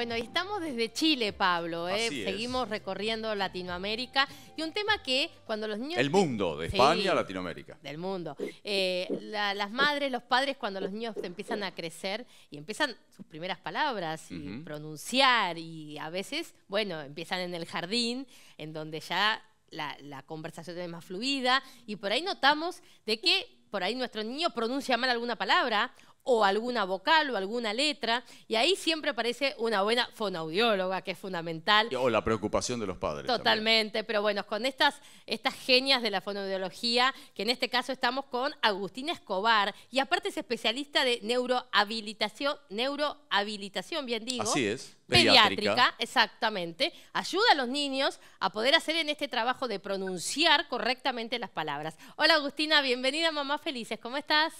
Bueno, estamos desde Chile, Pablo. ¿eh? Seguimos recorriendo Latinoamérica. Y un tema que cuando los niños... El mundo, de España a Latinoamérica. Del mundo. Eh, las madres, los padres, cuando los niños empiezan a crecer y empiezan sus primeras palabras y pronunciar y a veces, bueno, empiezan en el jardín, en donde ya la, la, conversación es más fluida y por ahí notamos de que por ahí nuestro niño pronuncia mal alguna palabra o alguna vocal o alguna letra, y ahí siempre aparece una buena fonoaudióloga, que es fundamental. O la preocupación de los padres. Totalmente, pero bueno, con estas, estas genias de la fonoaudiología, que en este caso estamos con Agustina Escobar, y aparte es especialista de neurohabilitación, neurohabilitación, bien digo. Así es. Pediátrica. exactamente, ayuda a los niños a poder hacer en este trabajo de pronunciar correctamente las palabras. Hola Agustina, bienvenida Mamá Felices, ¿cómo estás?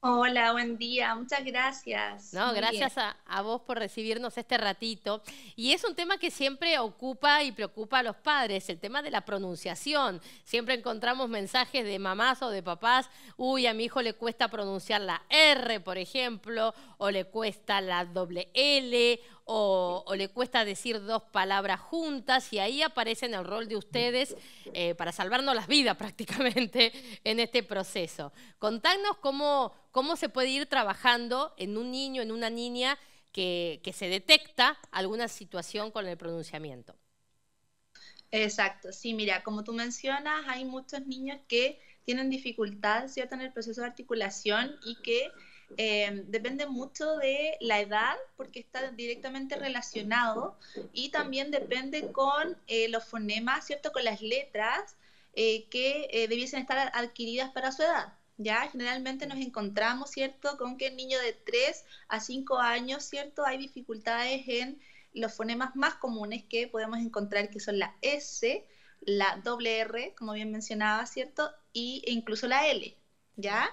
Hola, buen día, muchas gracias. No, gracias a, a, vos por recibirnos este ratito. Y es un tema que siempre ocupa y preocupa a los padres, el tema de la pronunciación. Siempre encontramos mensajes de mamás o de papás, uy, a mi hijo le cuesta pronunciar la R, por ejemplo, o le cuesta la doble L, o, le cuesta decir dos palabras juntas y ahí aparecen el rol de ustedes eh, para salvarnos las vidas prácticamente en este proceso. Contadnos cómo, cómo se puede ir trabajando en un niño, en una niña que, se detecta alguna situación con el pronunciamiento. Exacto, sí, mira, como tú mencionas, hay muchos niños que tienen dificultad ¿cierto? en el proceso de articulación y que eh, depende mucho de la edad porque está directamente relacionado y también depende con eh, los fonemas, ¿cierto? Con las letras eh, que debiesen estar adquiridas para su edad. ¿ya? Generalmente nos encontramos, ¿cierto?, con que el niño de 3 a 5 años, ¿cierto?, hay dificultades en los fonemas más comunes que podemos encontrar, que son la S, la doble como bien mencionaba, ¿cierto?, e incluso la L, ¿ya?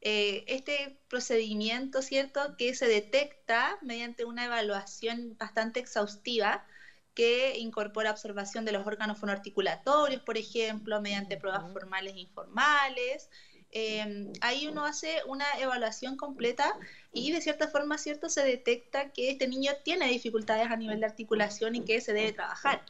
Eh, este procedimiento, ¿cierto?, que se detecta mediante una evaluación bastante exhaustiva que incorpora observación de los órganos fonoarticulatorios, por ejemplo, mediante pruebas formales e informales. Em, ahí uno hace una evaluación completa y de cierta forma, ¿cierto?, se detecta que este niño tiene dificultades a nivel de articulación y que se debe trabajar.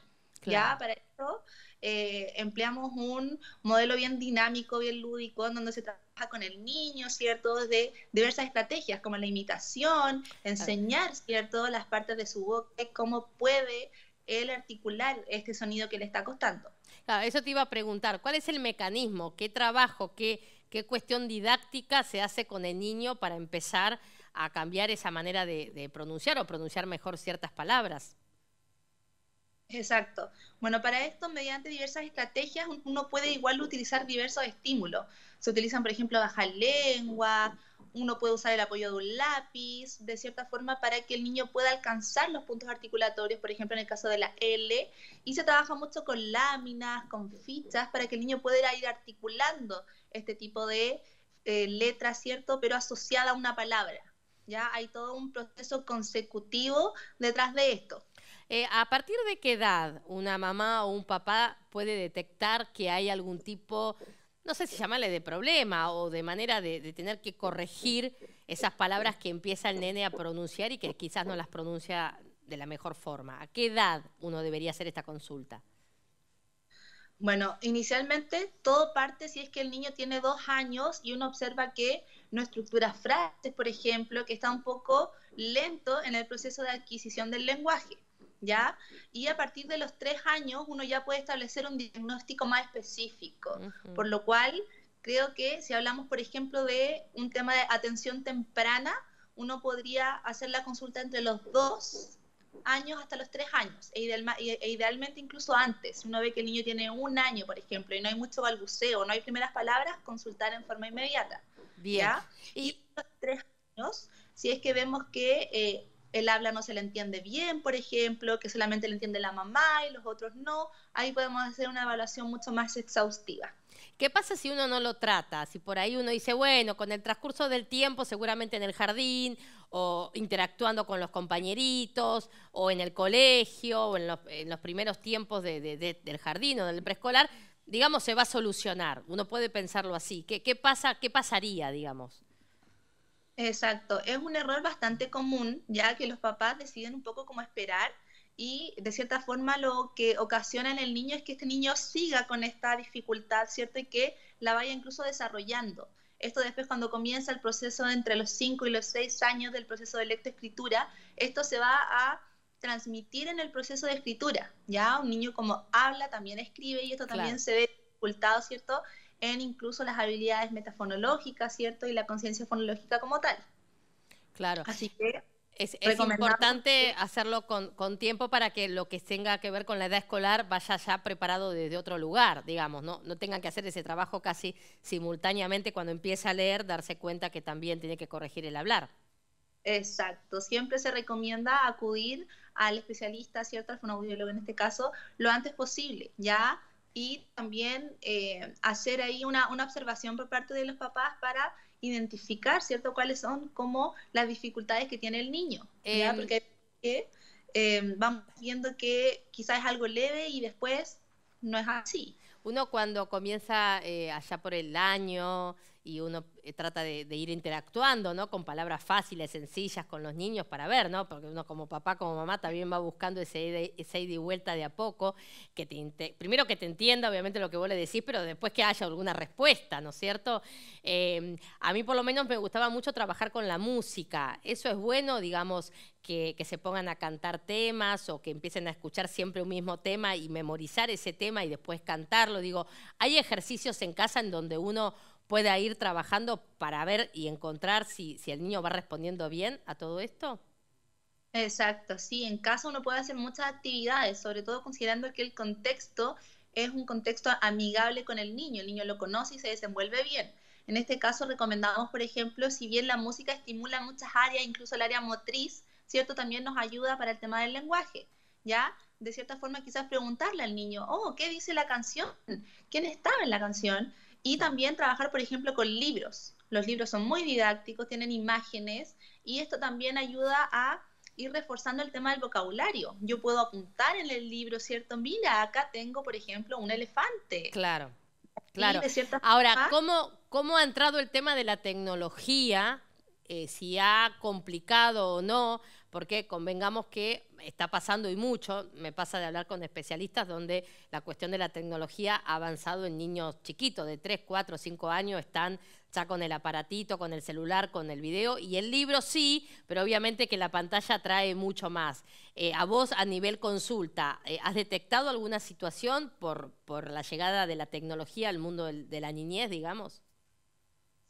Ya, para esto eh, empleamos un modelo bien dinámico, bien lúdico, donde se trabaja con el niño, ¿cierto? De diversas estrategias, como la imitación, enseñar, ¿cierto? Las partes de su boca, cómo puede él articular este sonido que le está costando. eso te iba a preguntar, ¿cuál es el mecanismo? ¿Qué trabajo, qué, cuestión didáctica se hace con el niño para empezar a cambiar esa manera de pronunciar o pronunciar mejor ciertas palabras? Exacto. Bueno, para esto, mediante diversas estrategias, uno puede igual utilizar diversos estímulos. Se utilizan, por ejemplo, bajar lengua, uno puede usar el apoyo de un lápiz, de cierta forma, para que el niño pueda alcanzar los puntos articulatorios, por ejemplo, en el caso de la L, y se trabaja mucho con láminas, con fichas, para que el niño pueda ir articulando este tipo de eh, letras, ¿cierto? Pero asociada a una palabra. Ya hay todo un proceso consecutivo detrás de esto. Eh, ¿A partir de qué edad una mamá o un papá puede detectar que hay algún tipo, no sé si llamarle de problema o de manera de tener que corregir esas palabras que empieza el nene a pronunciar y que quizás no las pronuncia de la mejor forma? ¿A qué edad uno debería hacer esta consulta? Bueno, inicialmente todo parte si es que el niño tiene dos años y uno observa que no estructura frases, por ejemplo, que está un poco lento en el proceso de adquisición del lenguaje. ¿ya? Y a partir de los tres años uno ya puede establecer un diagnóstico más específico, por lo cual creo que si hablamos, por ejemplo, de un tema de atención temprana, uno podría hacer la consulta entre los dos años hasta los tres años, e, e, e idealmente incluso antes. Uno ve que el niño tiene un año, por ejemplo, y no hay mucho balbuceo, no hay primeras palabras, consultar en forma inmediata. Y, los tres años, si es que vemos que eh, el habla no se le entiende bien, por ejemplo, que solamente le entiende la mamá y los otros no, ahí podemos hacer una evaluación mucho más exhaustiva. ¿Qué pasa si uno no lo trata? Si por ahí uno dice, bueno, con el transcurso del tiempo, seguramente en el jardín, o interactuando con los compañeritos, o en el colegio, o en los, primeros tiempos del jardín o del preescolar, digamos, se va a solucionar. Uno puede pensarlo así. qué pasa, ¿Qué pasaría, digamos? Exacto, es un error bastante común, ya que los papás deciden un poco cómo esperar y de cierta forma lo que ocasiona en el niño es que este niño siga con esta dificultad, ¿cierto? Y que la vaya incluso desarrollando. Esto después cuando comienza el proceso entre los 5 y los 6 años del proceso de lectoescritura, esto se va a transmitir en el proceso de escritura, ¿ya? Un niño como habla también escribe y esto también se ve dificultado, ¿cierto? en incluso las habilidades metafonológicas, ¿cierto? Y la conciencia fonológica como tal. Claro. Así que es, importante hacerlo con, tiempo para que lo que tenga que ver con la edad escolar vaya ya preparado desde otro lugar, digamos, ¿no? No tengan que hacer ese trabajo casi simultáneamente cuando empieza a leer, darse cuenta que también tiene que corregir el hablar. Exacto, siempre se recomienda acudir al especialista, ¿cierto? Al fonoaudiólogo en este caso, lo antes posible, ya y también eh, hacer ahí una, una, observación por parte de los papás para identificar, ¿cierto?, cuáles son como las dificultades que tiene el niño, Porque eh, vamos viendo que quizás es algo leve y después no es así. Uno cuando comienza eh, allá por el año y uno eh, trata de, ir interactuando ¿no? con palabras fáciles, sencillas con los niños para ver, ¿no? porque uno como papá, como mamá también va buscando ese, ese ida y vuelta de a poco, que primero que te entienda obviamente lo que vos le decís, pero después que haya alguna respuesta, ¿no es cierto? Em, a mí por lo menos me gustaba mucho trabajar con la música, eso es bueno, digamos, que, se pongan a cantar temas o que empiecen a escuchar siempre un mismo tema y memorizar ese tema y después cantarlo. Digo, hay ejercicios en casa en donde uno pueda ir trabajando para ver y encontrar si, el niño va respondiendo bien a todo esto? Exacto, sí, en casa uno puede hacer muchas actividades, sobre todo considerando que el contexto es un contexto amigable con el niño, el niño lo conoce y se desenvuelve bien. En este caso recomendamos, por ejemplo, si bien la música estimula muchas áreas, incluso el área motriz, ¿cierto? También nos ayuda para el tema del lenguaje, ¿ya? De cierta forma quizás preguntarle al niño, oh, ¿qué dice la canción? ¿Quién estaba en la canción? Y también trabajar, por ejemplo, con libros. Los libros son muy didácticos, tienen imágenes y esto también ayuda a ir reforzando el tema del vocabulario. Yo puedo apuntar en el libro, ¿cierto? Mira, acá tengo, por ejemplo, un elefante. Claro, claro. Ahora, ¿cómo, ha entrado el tema de la tecnología? Eh, si ha complicado o no porque convengamos que está pasando y mucho, me pasa de hablar con especialistas donde la cuestión de la tecnología ha avanzado en niños chiquitos, de 3, 4, 5 años, están ya con el aparatito, con el celular, con el video, y el libro sí, pero obviamente que la pantalla trae mucho más. Eh, a vos, a nivel consulta, eh, ¿has detectado alguna situación por, por la llegada de la tecnología al mundo de la niñez, digamos?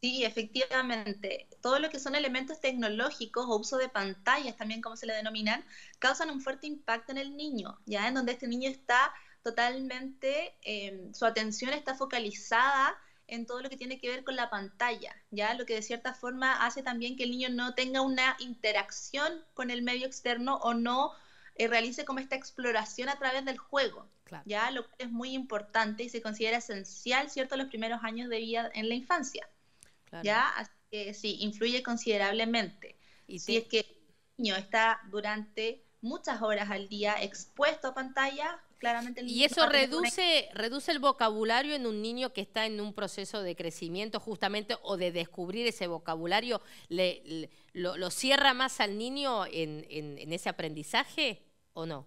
Sí, efectivamente. Todo lo que son elementos tecnológicos o uso de pantallas, también como se le denominan, causan un fuerte impacto en el niño, ya en donde este niño está totalmente, em, su atención está focalizada en todo lo que tiene que ver con la pantalla, ya lo que de cierta forma hace también que el niño no tenga una interacción con el medio externo o no eh, realice como esta exploración a través del juego, ya lo que es muy importante y se considera esencial, cierto, los primeros años de vida en la infancia. ¿Ya? Así que sí, influye considerablemente. Y si es que el niño está durante muchas horas al día expuesto a pantalla, claramente... y eso reduce, reduce el vocabulario en un niño que está en un proceso de crecimiento justamente o de descubrir ese vocabulario, ¿le, lo, cierra más al niño en ese aprendizaje o no?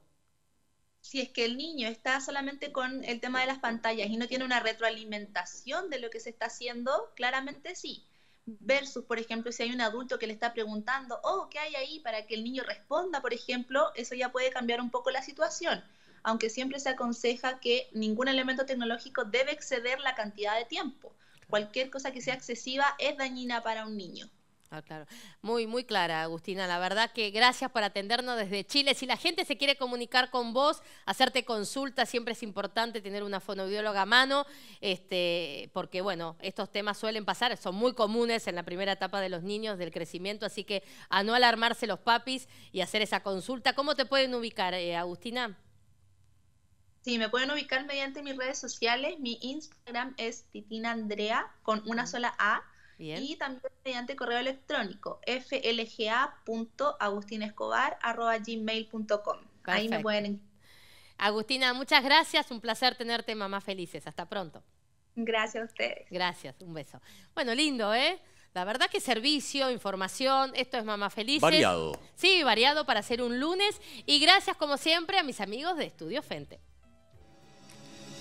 si es que el niño está solamente con el tema de las pantallas y no tiene una retroalimentación de lo que se está haciendo, claramente sí. Versus, por ejemplo, si hay un adulto que le está preguntando, oh, ¿qué hay ahí para que el niño responda, por ejemplo? Eso ya puede cambiar un poco la situación, aunque siempre se aconseja que ningún elemento tecnológico debe exceder la cantidad de tiempo. Cualquier cosa que sea excesiva es dañina para un niño. Ah, claro. Muy, muy clara, Agustina. La verdad que gracias por atendernos desde Chile. Si la gente se quiere comunicar con vos, hacerte consulta, siempre es importante tener una fonoaudióloga a mano, este, porque bueno, estos temas suelen pasar, son muy comunes en la primera etapa de los niños, del crecimiento, así que a no alarmarse los papis y hacer esa consulta. ¿Cómo te pueden ubicar, eh, Agustina? Sí, me pueden ubicar mediante mis redes sociales. Mi Instagram es Titina Andrea con una sola A y también mediante correo electrónico flga.agustinescobar.gmail.com. Ahí me pueden. Agustina, muchas gracias. Un placer tenerte, mamá felices. Hasta pronto. Gracias a ustedes. Gracias, un beso. Bueno, lindo, ¿eh? La verdad que servicio, información, esto es Mamá Felices. Variado. Sí, variado para hacer un lunes. Y gracias, como siempre, a mis amigos de Estudio Fente.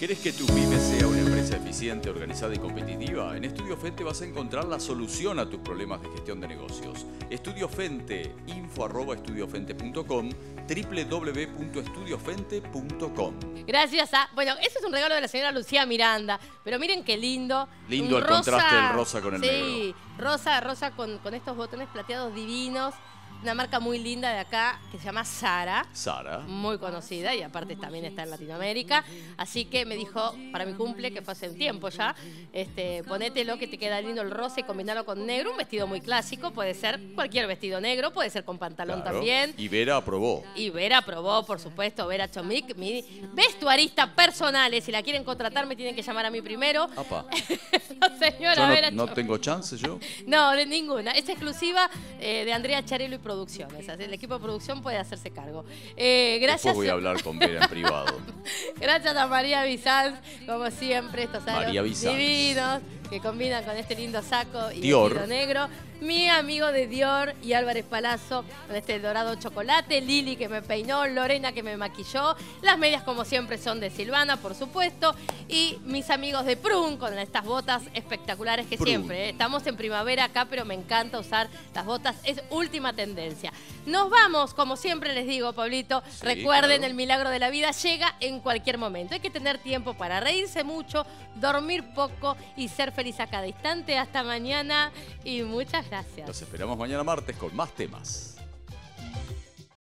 ¿Querés que tu pyme sea una empresa eficiente, organizada y competitiva? En Estudio Fente vas a encontrar la solución a tus problemas de gestión de negocios. Estudio Fente, info arroba estudiofente.com, www.estudiofente.com. Gracias a... Bueno, eso es un regalo de la señora Lucía Miranda, pero miren qué lindo. Lindo el contraste del rosa con el negro. Sí, rosa, rosa con estos botones plateados divinos una marca muy linda de acá que se llama Sara. Sara. Muy conocida y aparte también está en Latinoamérica. Así que me dijo para mi cumple, que fue hace tiempo ya, este, ponételo que te queda lindo el rosa y combinarlo con negro. Un vestido muy clásico, puede ser cualquier vestido negro, puede ser con pantalón también. Y Vera aprobó. Y Vera aprobó, por supuesto. Vera Chomic, mi vestuarista personal. Eh, si la quieren contratar, me tienen que llamar a mí primero. no, yo no, tengo chance yo. no, de ninguna. Es exclusiva eh, de Andrea Charelo y Producciones. el equipo de producción puede hacerse cargo. Eh, gracias. Después voy a hablar con Vera en privado. gracias a María Bizanz, como siempre, estos años divinos que combinan con este lindo saco y el negro mi amigo de Dior y Álvarez Palazzo, con este dorado chocolate, Lili que me peinó, Lorena que me maquilló, las medias como siempre son de Silvana, por supuesto, y mis amigos de Prun con estas botas espectaculares que siempre, ¿eh? estamos en primavera acá, pero me encanta usar las botas, es última tendencia. Nos vamos, como siempre les digo, Pablito, recuerden el milagro de la vida llega en cualquier momento, hay que tener tiempo para reírse mucho, dormir poco y ser feliz a cada instante. Hasta mañana y muchas Gracias. Los esperamos mañana martes con más temas.